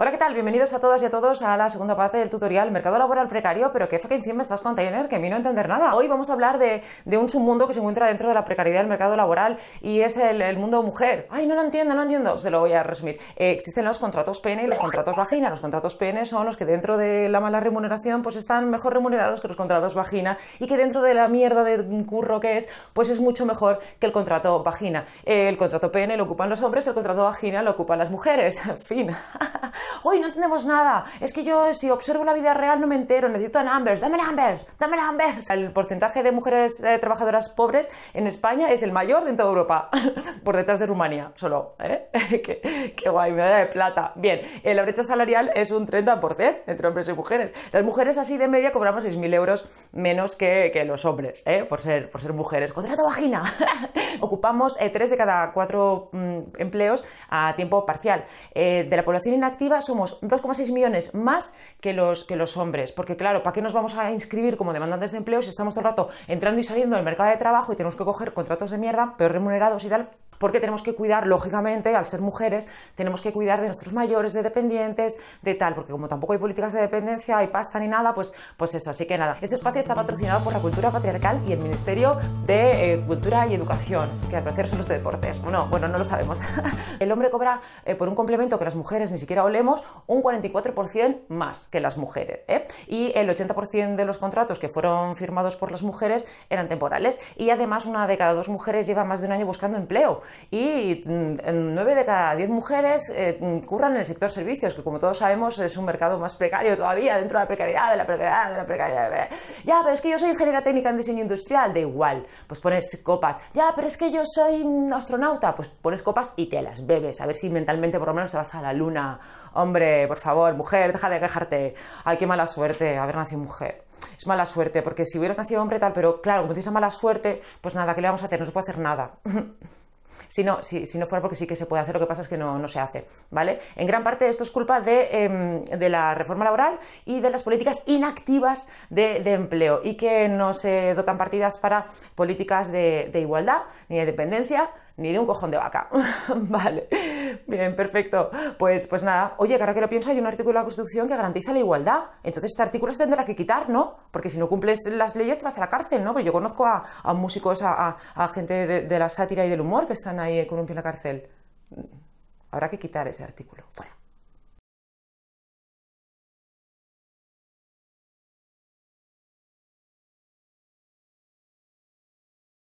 Hola, ¿qué tal? Bienvenidos a todas y a todos a la segunda parte del tutorial Mercado Laboral Precario, pero qué que encima estás container, que a mí no entender nada. Hoy vamos a hablar de, un submundo que se encuentra dentro de la precariedad del mercado laboral y es el, mundo mujer. Ay, no lo entiendo, no lo entiendo. Se lo voy a resumir. Eh, existen los contratos pene y los contratos vagina. Los contratos Pn son los que dentro de la mala remuneración pues están mejor remunerados que los contratos vagina y que dentro de la mierda de curro que es, pues es mucho mejor que el contrato vagina. Eh, el contrato pene lo ocupan los hombres, el contrato vagina lo ocupan las mujeres. fin hoy no tenemos nada, es que yo si observo la vida real no me entero, necesito numbers, dame numbers, dame numbers. El porcentaje de mujeres eh, trabajadoras pobres en España es el mayor de toda Europa, por detrás de Rumanía, solo, ¿eh? qué, guay, me da de plata. Bien, la brecha salarial es un 30% entre hombres y mujeres. Las mujeres así de media cobramos 6.000 euros menos que, los hombres, ¿eh? por, ser, por ser mujeres. ¡Contrato vagina! Ocupamos 3 eh, de cada 4 mm, empleos a tiempo parcial. de la población inactiva somos 2,6 millones más que los, que los hombres, porque claro, ¿para qué nos vamos a inscribir como demandantes de empleo si estamos todo el rato entrando y saliendo del mercado de trabajo y tenemos que coger contratos de mierda, peor remunerados y tal? porque tenemos que cuidar, lógicamente, al ser mujeres, tenemos que cuidar de nuestros mayores, de dependientes, de tal, porque como tampoco hay políticas de dependencia, hay pasta ni nada, pues, pues eso, así que nada. Este espacio está patrocinado por la cultura patriarcal y el Ministerio de eh, Cultura y Educación, que al parecer son los de deportes. Bueno, bueno, no lo sabemos. el hombre cobra eh, por un complemento que las mujeres ni siquiera olemos un 44% más que las mujeres, ¿eh? y el 80% de los contratos que fueron firmados por las mujeres eran temporales, y además una de cada dos mujeres lleva más de un año buscando empleo y 9 mm, de cada 10 mujeres eh, mm, curran en el sector servicios, que como todos sabemos es un mercado más precario todavía, dentro de la precariedad, de la precariedad, de la precariedad. Ya, pero es que yo soy ingeniera técnica en diseño industrial, da igual, pues pones copas. Ya, pero es que yo soy astronauta, pues pones copas y te las bebes, a ver si mentalmente por lo menos te vas a la luna. Hombre, por favor, mujer, deja de quejarte. Ay, qué mala suerte haber nacido mujer es mala suerte, porque si hubieras nacido hombre tal, pero claro, como tienes mala suerte, pues nada, ¿qué le vamos a hacer? No se puede hacer nada. si no, si, no fuera porque sí que se puede hacer, lo que pasa es que no, se hace, ¿vale? En gran parte esto es culpa de, em, la reforma laboral y de las políticas inactivas de, empleo y que no se dotan partidas para políticas de, de igualdad ni de dependencia, ni de un cojón de vaca. vale, bien, perfecto. Pues, pues nada, oye, que ahora que lo pienso, hay un artículo de la Constitución que garantiza la igualdad. Entonces este artículo se tendrá que quitar, ¿no? Porque si no cumples las leyes te vas a la cárcel, ¿no? Porque yo conozco a, músicos, a, gente de, de, la sátira y del humor que están ahí eh, con un pie en la cárcel. Habrá que quitar ese artículo. Fuera.